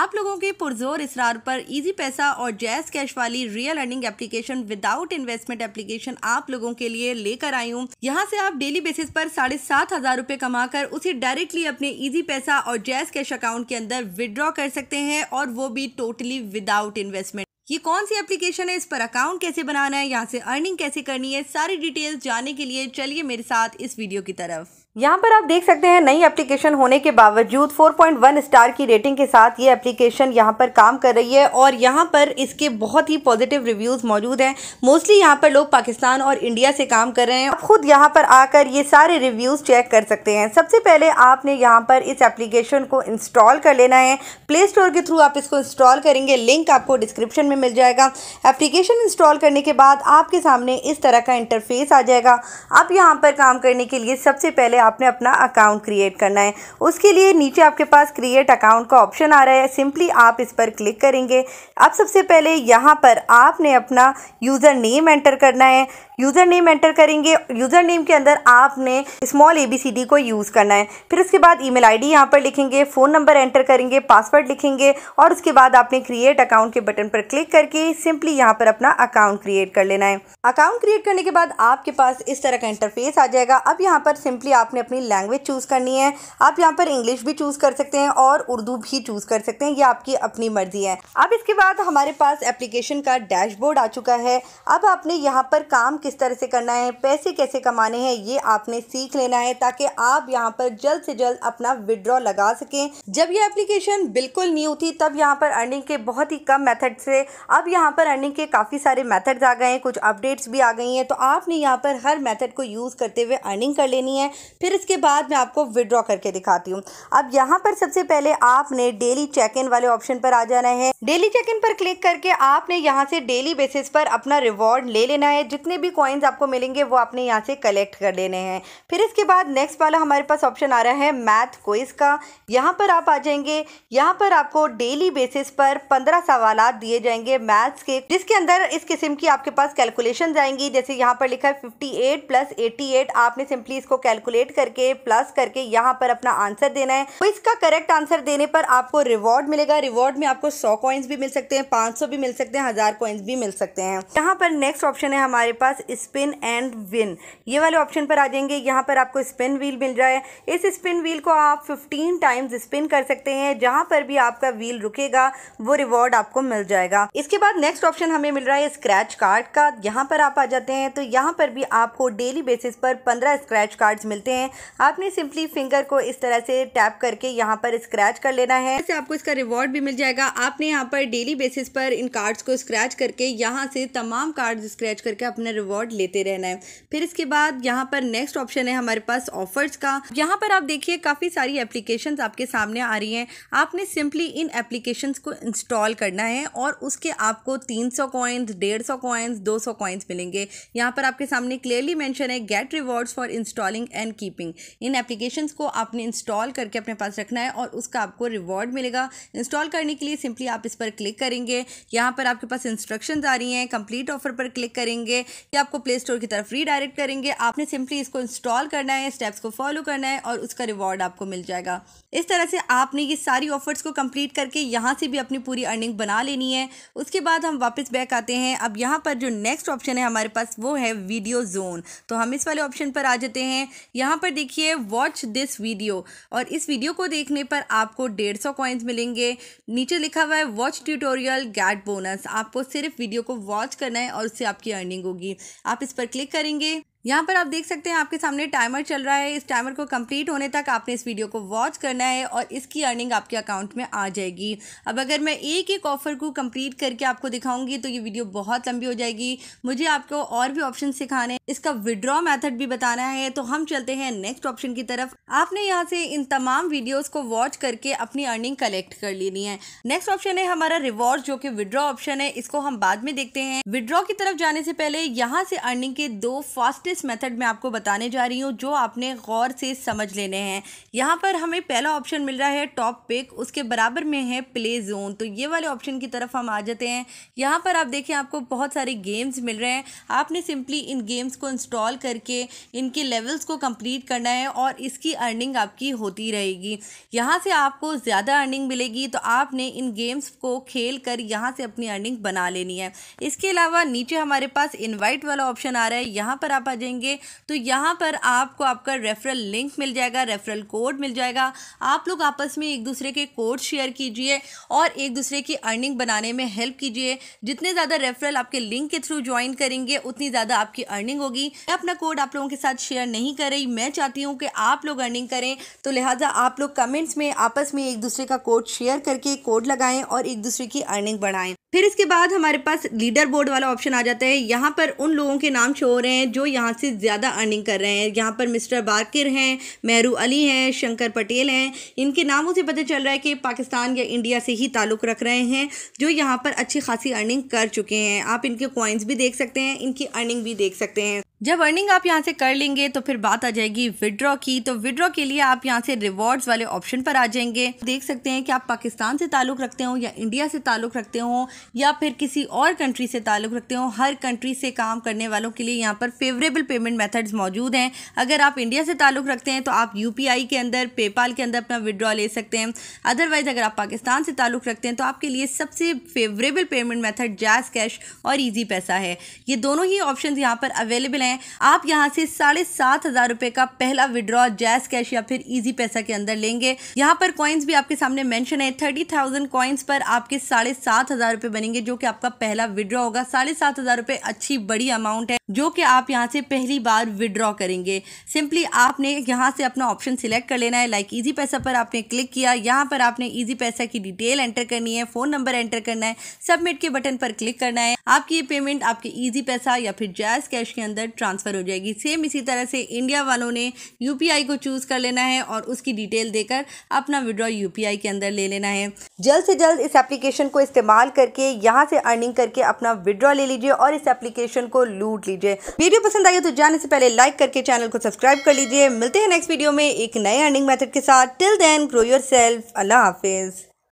आप लोगों के पुरजोर इसरार पर इजी पैसा और जैस कैश वाली real earning application without investment application आप लोगों के लिए लेकर आई हूँ यहाँ से आप डेली बेसिस पर साढ़े सात हजार रूपए कमाकर उसे डायरेक्टली अपने इजी पैसा और जैस कैश अकाउंट के अंदर विदड्रॉ कर सकते हैं और वो भी टोटली विदाउट इन्वेस्टमेंट ये कौन सी एप्लीकेशन है इस पर अकाउंट कैसे बनाना है यहाँ से अर्निंग कैसे करनी है सारी डिटेल्स जानने के लिए चलिए मेरे साथ इस वीडियो की तरफ यहाँ पर आप देख सकते हैं नई एप्लीकेशन होने के बावजूद 4.1 स्टार की रेटिंग के साथ ये एप्लीकेशन यहाँ पर काम कर रही है और यहाँ पर इसके बहुत ही पॉजिटिव रिव्यूज़ मौजूद हैं मोस्टली यहाँ पर लोग पाकिस्तान और इंडिया से काम कर रहे हैं आप खुद यहाँ पर आकर ये सारे रिव्यूज़ चेक कर सकते हैं सबसे पहले आपने यहाँ पर इस एप्लीकेशन को इंस्टॉल कर लेना है प्ले स्टोर के थ्रू आप इसको इंस्टॉल करेंगे लिंक आपको डिस्क्रिप्शन में मिल जाएगा एप्लीकेशन इंस्टॉल करने के बाद आपके सामने इस तरह का इंटरफेस आ जाएगा आप यहाँ पर काम करने के लिए सबसे पहले आपने अपना अकाउंट क्रिएट करना है उसके लिए नीचे आपके पास क्रिएट अकाउंट का ऑप्शन आ रहा है सिंपली आप इस पर क्लिक करेंगे अब सबसे पहले यहाँ पर आपने अपना यूज़र नेम एंटर करना है यूज़र नेम एंटर करेंगे यूज़र नेम के अंदर आपने small A B C D को यूज़ करना है फिर उसके बाद ई मेल आई डी यहाँ पर लिखेंगे फ़ोन नंबर एंटर करेंगे पासवर्ड लिखेंगे और उसके बाद आपने क्रिएट अकाउंट के बटन पर क्लिक करके सिंपली यहाँ पर अपना अकाउंट क्रिएट कर लेना है अकाउंट क्रिएट करने के बाद आपके पास इस तरह का इंटरफेस आ जाएगा अब यहाँ पर सिंपली आपने अपनी लैंग्वेज चूज़ करनी है आप यहाँ पर इंग्लिश भी चूज़ कर सकते हैं और उर्दू भी चूज़ कर सकते हैं ये आपकी अपनी मर्जी है अब इसके बाद हमारे पास एप्लीकेशन का डैशबोर्ड आ चुका है अब आपने यहाँ पर काम किस तरह से करना है पैसे कैसे कमाने हैं ये आपने सीख लेना है ताकि आप यहाँ पर जल्द से जल्द अपना विड्रॉ लगा सकें जब ये एप्लीकेशन बिल्कुल न्यू थी तब यहाँ पर अर्निंग के बहुत ही कम मेथड थे अब यहाँ पर अर्निंग के काफ़ी सारे मेथड्स आ गए हैं कुछ अपडेट्स भी आ गई हैं तो आपने यहाँ पर हर मेथड को यूज़ करते हुए अर्निंग कर लेनी है फिर इसके बाद मैं आपको विड्रॉ करके दिखाती हूँ अब यहाँ पर सबसे पहले आपने डेली चेक इन वाले ऑप्शन पर आ जाना है डेली चेक इन पर क्लिक करके आपने यहाँ से डेली बेसिस पर अपना रिवॉर्ड ले लेना है जितने भी कॉइन्स आपको मिलेंगे वो आपने यहाँ से कलेक्ट कर लेने हैं फिर इसके बाद नेक्स्ट वाला हमारे पास ऑप्शन आ रहा है मैथ क्विज का यहाँ पर आप आ जाएंगे यहाँ पर आपको डेली बेसिस पर पंद्रह सवाल दिए जाएंगे मैथ्स के जिसके अंदर इस किस्म की आपके पास कैलकुलेशन आएंगी जैसे यहाँ पर लिखा है fifty eight plus eighty eight आपने सिंपली इसको कैलकुलेट करके प्लस करके यहाँ पर अपना आंसर देना है तो इसका करेक्ट आंसर देने पर आपको रिवॉर्ड मिलेगा रिवॉर्ड में आपको सौ कॉइन्स भी मिल सकते हैं पाँच सौ भी मिल सकते हैं हजार कॉइन्स भी मिल सकते हैं यहाँ पर नेक्स्ट ऑप्शन है हमारे पास स्पिन एंड विन ये वाले ऑप्शन पर आ जाएंगे यहाँ पर आपको स्पिन व्हील मिल रहा है इस स्पिन व्हील को आप 15 टाइम्स स्पिन कर सकते हैं जहाँ पर भी आपका व्हील रुकेगा वो रिवॉर्ड आपको मिल जाएगा इसके बाद नेक्स्ट ऑप्शन हमें मिल रहा है स्क्रैच कार्ड का यहाँ पर आप आ जाते हैं तो यहाँ पर भी आपको डेली बेसिस पर पंद्रह स्क्रैच कार्ड्स मिलते हैं आपने सिंपली फिंगर को इस तरह से टैप करके यहाँ पर स्क्रैच कर लेना है इससे आपको इसका रिवॉर्ड भी मिल जाएगा आपने यहाँ पर डेली बेसिस पर इन कार्ड्स को स्क्रैच करके यहाँ से तमाम कार्ड स्क्रैच करके अपने रिवॉर्ड रिवॉर्ड लेते रहना है फिर इसके बाद यहाँ पर नेक्स्ट ऑप्शन है हमारे पास ऑफर्स का यहाँ पर आप देखिए काफ़ी सारी एप्लीकेशन आपके सामने आ रही हैं आपने सिंपली इन एप्लीकेशन को इंस्टॉल करना है और उसके आपको तीन सौ कॉइन्स डेढ़ सौ कॉइन्स दो सौ कॉइन्स मिलेंगे यहाँ पर आपके सामने क्लियरली मैंशन है get rewards for installing and keeping इन एप्लीकेशन को आपने इंस्टॉल करके अपने पास रखना है और उसका आपको रिवॉर्ड मिलेगा इंस्टॉल करने के लिए सिंपली आप इस पर क्लिक करेंगे यहाँ पर आपके पास इंस्ट्रक्शन आ रही हैं कंप्लीट ऑफर पर क्लिक करेंगे या आपको प्ले स्टोर की तरफ रीडायरेक्ट करेंगे आपने सिंपली इसको इंस्टॉल करना है स्टेप्स को फॉलो करना है और उसका रिवॉर्ड आपको मिल जाएगा इस तरह से आपने ये सारी ऑफर्स को कंप्लीट करके यहाँ से भी अपनी पूरी अर्निंग बना लेनी है उसके बाद हम वापस बैक आते हैं अब यहाँ पर जो नेक्स्ट ऑप्शन है हमारे पास वो है वीडियो जोन तो हम इस वाले ऑप्शन पर आ जाते हैं यहाँ पर देखिए वॉच दिस वीडियो और इस वीडियो को देखने पर आपको डेढ़ सौ कॉइन्स मिलेंगे नीचे लिखा हुआ है वॉच ट्यूटोरियल गैट बोनस आपको सिर्फ वीडियो को वॉच करना है और उससे आपकी अर्निंग होगी आप इस पर क्लिक करेंगे यहाँ पर आप देख सकते हैं आपके सामने टाइमर चल रहा है इस टाइमर को कंप्लीट होने तक आपने इस वीडियो को वॉच करना है और इसकी अर्निंग आपके अकाउंट में आ जाएगी अब अगर मैं एक एक ऑफ़र को कंप्लीट करके आपको दिखाऊंगी तो ये वीडियो बहुत लंबी हो जाएगी मुझे आपको और भी ऑप्शन सिखाने इसका विड्रॉ मैथड भी बताना है तो हम चलते हैं नेक्स्ट ऑप्शन की तरफ आपने यहाँ से इन तमाम वीडियोज़ को वॉच करके अपनी अर्निंग कलेक्ट कर लेनी है नेक्स्ट ऑप्शन है हमारा रिवॉर्ड जो कि विड्रॉ ऑप्शन है इसको हम बाद में देखते हैं विड्रॉ की तरफ जाने से पहले यहाँ से अर्निंग के दो फास्ट किस मेथड में आपको बताने जा रही हूँ जो आपने गौर से समझ लेने हैं यहाँ पर हमें पहला ऑप्शन मिल रहा है टॉप पिक उसके बराबर में है प्ले जोन तो ये वाले ऑप्शन की तरफ हम आ जाते हैं यहाँ पर आप देखें आपको बहुत सारे गेम्स मिल रहे हैं आपने सिंपली इन गेम्स को इंस्टॉल करके इनके लेवल्स को कंप्लीट करना है और इसकी अर्निंग आपकी होती रहेगी यहाँ से आपको ज़्यादा अर्निंग मिलेगी तो आपने इन गेम्स को खेल कर यहाँ से अपनी अर्निंग बना लेनी है इसके अलावा नीचे हमारे पास इन्वाइट वाला ऑप्शन आ रहा है यहाँ पर आप जाएंगे तो यहाँ पर आपको आपका रेफरल लिंक मिल जाएगा रेफरल कोड मिल जाएगा आप लोग आपस में एक दूसरे के कोड शेयर कीजिए और एक दूसरे की अर्निंग बनाने में हेल्प कीजिए जितने ज़्यादा रेफरल आपके लिंक के थ्रू ज्वाइन करेंगे उतनी ज़्यादा आपकी अर्निंग होगी मैं अपना कोड आप लोगों के साथ शेयर नहीं कर रही मैं चाहती हूँ कि आप लोग अर्निंग करें तो लिहाजा आप लोग कमेंट्स में आपस में एक दूसरे का कोड शेयर करके कोड लगाएं और एक दूसरे की अर्निंग बढ़ाएं फिर इसके बाद हमारे पास लीडर बोर्ड वाला ऑप्शन आ जाता है यहाँ पर उन लोगों के नाम शो हो रहे हैं जो यहाँ पाँच से ज़्यादा अर्निंग कर रहे हैं यहाँ पर मिस्टर बाकिर हैं मेहरू अली हैं शंकर पटेल हैं इनके नामों से पता चल रहा है कि पाकिस्तान या इंडिया से ही ताल्लुक़ रख रहे हैं जो यहाँ पर अच्छी खासी अर्निंग कर चुके हैं आप इनके कॉइन्स भी देख सकते हैं इनकी अर्निंग भी देख सकते हैं जब अर्निंग आप यहाँ से कर लेंगे तो फिर बात आ जाएगी विड्रॉ की तो विड्रॉ के लिए आप यहाँ से रिवॉर्ड्स वाले ऑप्शन पर आ जाएंगे देख सकते हैं कि आप पाकिस्तान से ताल्लुक़ रखते हो या इंडिया से ताल्लुक़ रखते हो या फिर किसी और कंट्री से ताल्लुक़ रखते हो हर कंट्री से काम करने वालों के लिए यहाँ पर फेवरेबल पेमेंट मैथड्स मौजूद हैं अगर आप इंडिया से ताल्लुक़ रखते हैं तो आप यू के अंदर पेपाल के अंदर अपना विड्रॉ ले सकते हैं अदरवाइज़ अगर आप पाकिस्तान से ताल्लुक़ रखते हैं तो आपके लिए सबसे favourable payment method Jazz Cash और ईजी पैसा है ये दोनों ही ऑप्शन यहाँ पर अवेलेबल हैं हैं आप यहाँ से साढ़े सात हज़ार रुपए का पहला विड्रॉ जैस कैश या फिर इजी पैसा के अंदर लेंगे यहाँ पर कॉइन्स भी आपके सामने मेंशन है थर्टी थाउजेंड कॉइन्स पर आपके साढ़े सात हज़ार रुपए बनेंगे जो कि आपका पहला विड्रॉ होगा साढ़े सात हज़ार रुपए अच्छी बड़ी अमाउंट है जो कि आप यहाँ से पहली बार विड्रॉ करेंगे सिंपली आपने यहाँ से अपना ऑप्शन सिलेक्ट कर लेना है लाइक ईजी पैसा पर आपने क्लिक किया यहाँ पर आपने ईजी पैसा की डिटेल एंटर करनी है फ़ोन नंबर एंटर करना है सबमिट के बटन पर क्लिक करना है आपकी ये पेमेंट आपके ईजी पैसा या फिर जैस कैश के अंदर ट्रांसफ़र हो जाएगी सेम इसी तरह से इंडिया वालों ने यू को चूज़ कर लेना है और उसकी डिटेल देकर अपना विड्रॉ यू के अंदर ले लेना है जल्द से जल्द इस एप्लीकेशन को इस्तेमाल करके यहाँ से अर्निंग करके अपना विड्रॉ ले लीजिए और इस एप्लीकेशन को लूट लीजिए लीजिए वीडियो पसंद आई तो जाने से पहले लाइक करके चैनल को सब्सक्राइब कर लीजिए मिलते हैं नेक्स्ट वीडियो में एक नए अर्निंग मैथड के साथ till then grow yourself अल्लाह हाफिज़